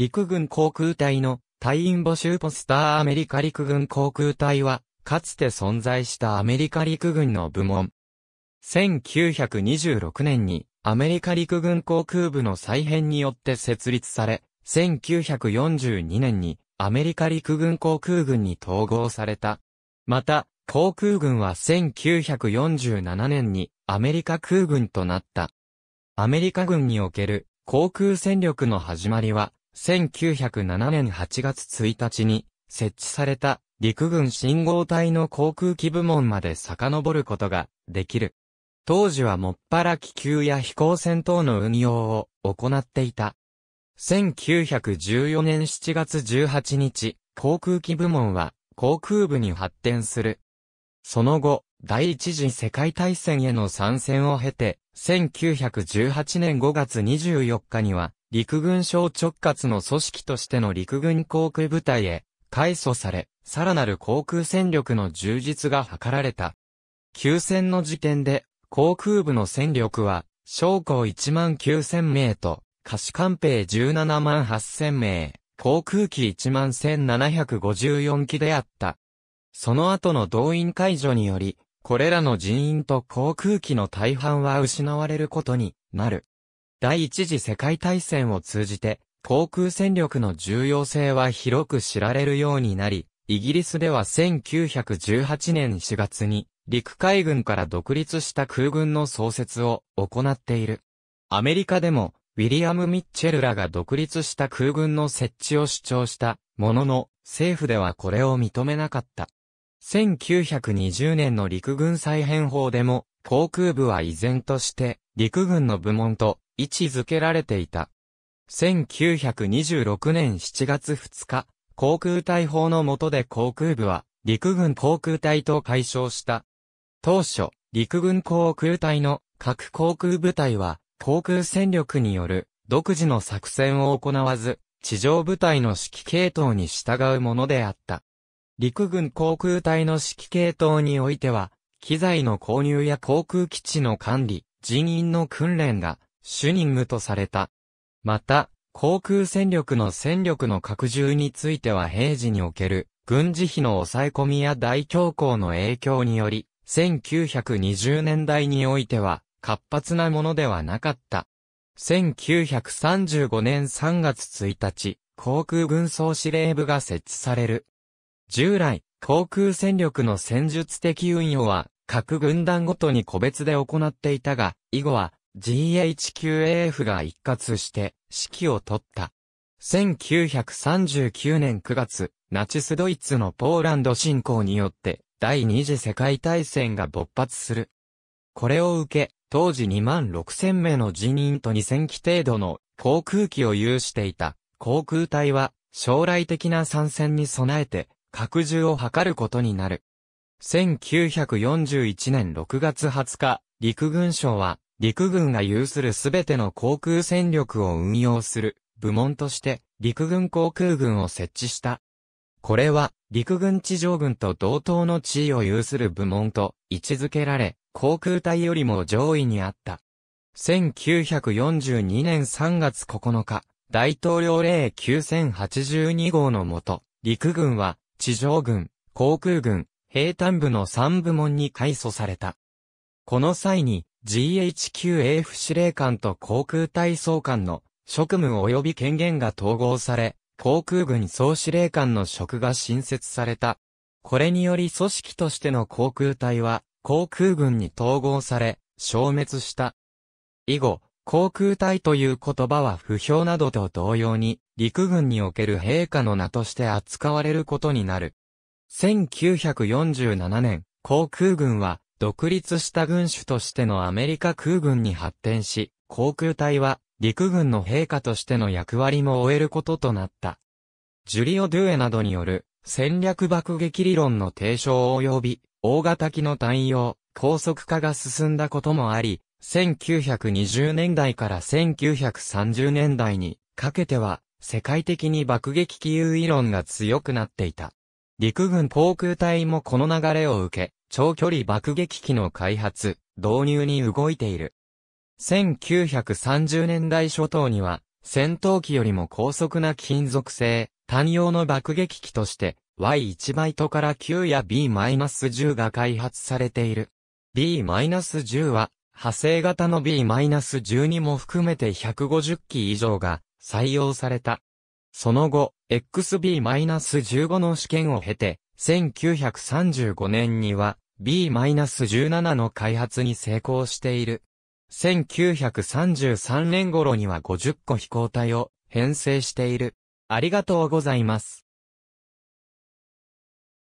陸軍航空隊の隊員募集ポスターアメリカ陸軍航空隊は、かつて存在したアメリカ陸軍の部門。1926年にアメリカ陸軍航空部の再編によって設立され、1942年にアメリカ陸軍航空軍に統合された。また、航空軍は1947年にアメリカ空軍となった。アメリカ軍における航空戦力の始まりは1907年8月1日に設置された陸軍信号隊の航空機部門まで遡ることができる。当時はもっぱら気球や飛行船等の運用を行っていた。1914年7月18日、航空機部門は航空部に発展する。その後、第一次世界大戦への参戦を経て、1918年5月24日には、陸軍省直轄の組織としての陸軍航空部隊へ、改組され、さらなる航空戦力の充実が図られた。休戦の時点で、航空部の戦力は、将校1万9000名と、貸艦兵17万8000名、航空機1万1754機であった。その後の動員解除により、これらの人員と航空機の大半は失われることになる。第一次世界大戦を通じて、航空戦力の重要性は広く知られるようになり、イギリスでは1918年4月に、陸海軍から独立した空軍の創設を行っている。アメリカでも、ウィリアム・ミッチェルらが独立した空軍の設置を主張したものの、政府ではこれを認めなかった。1920年の陸軍再編法でも、航空部は依然として、陸軍の部門と位置づけられていた。1926年7月2日、航空隊法の下で航空部は、陸軍航空隊と解消した。当初、陸軍航空隊の各航空部隊は、航空戦力による独自の作戦を行わず、地上部隊の指揮系統に従うものであった。陸軍航空隊の指揮系統においては、機材の購入や航空基地の管理、人員の訓練がシュニングとされた。また、航空戦力の戦力の拡充については平時における軍事費の抑え込みや大恐慌の影響により、1920年代においては活発なものではなかった。1935年3月1日、航空軍総司令部が設置される。従来、航空戦力の戦術的運用は、各軍団ごとに個別で行っていたが、以後は、GHQAF が一括して指揮を取った。1939年9月、ナチスドイツのポーランド侵攻によって第二次世界大戦が勃発する。これを受け、当時2万6千名の人員と2000機程度の航空機を有していた航空隊は将来的な参戦に備えて拡充を図ることになる。1941年6月20日、陸軍省は陸軍が有するすべての航空戦力を運用する部門として陸軍航空軍を設置した。これは陸軍地上軍と同等の地位を有する部門と位置づけられ、航空隊よりも上位にあった。1942年3月9日、大統領令9082号のもと、陸軍は地上軍、航空軍、兵隊部の3部門に改組された。この際に、GHQAF 司令官と航空隊総監の職務及び権限が統合され、航空軍総司令官の職が新設された。これにより組織としての航空隊は航空軍に統合され、消滅した。以後、航空隊という言葉は不評などと同様に、陸軍における陛下の名として扱われることになる。1947年、航空軍は独立した軍種としてのアメリカ空軍に発展し、航空隊は陸軍の陛下としての役割も終えることとなった。ジュリオ・ドゥエなどによる戦略爆撃理論の提唱及び大型機の対応、高速化が進んだこともあり、1920年代から1930年代にかけては世界的に爆撃機有理論が強くなっていた。陸軍航空隊もこの流れを受け、長距離爆撃機の開発、導入に動いている。1930年代初頭には、戦闘機よりも高速な金属製、単用の爆撃機として、Y1 バイトから9や B-10 が開発されている。B-10 は、派生型の B-12 も含めて150機以上が採用された。その後、XB-15 の試験を経て、1935年には、B-17 の開発に成功している。1933年頃には50個飛行体を編成している。ありがとうございます。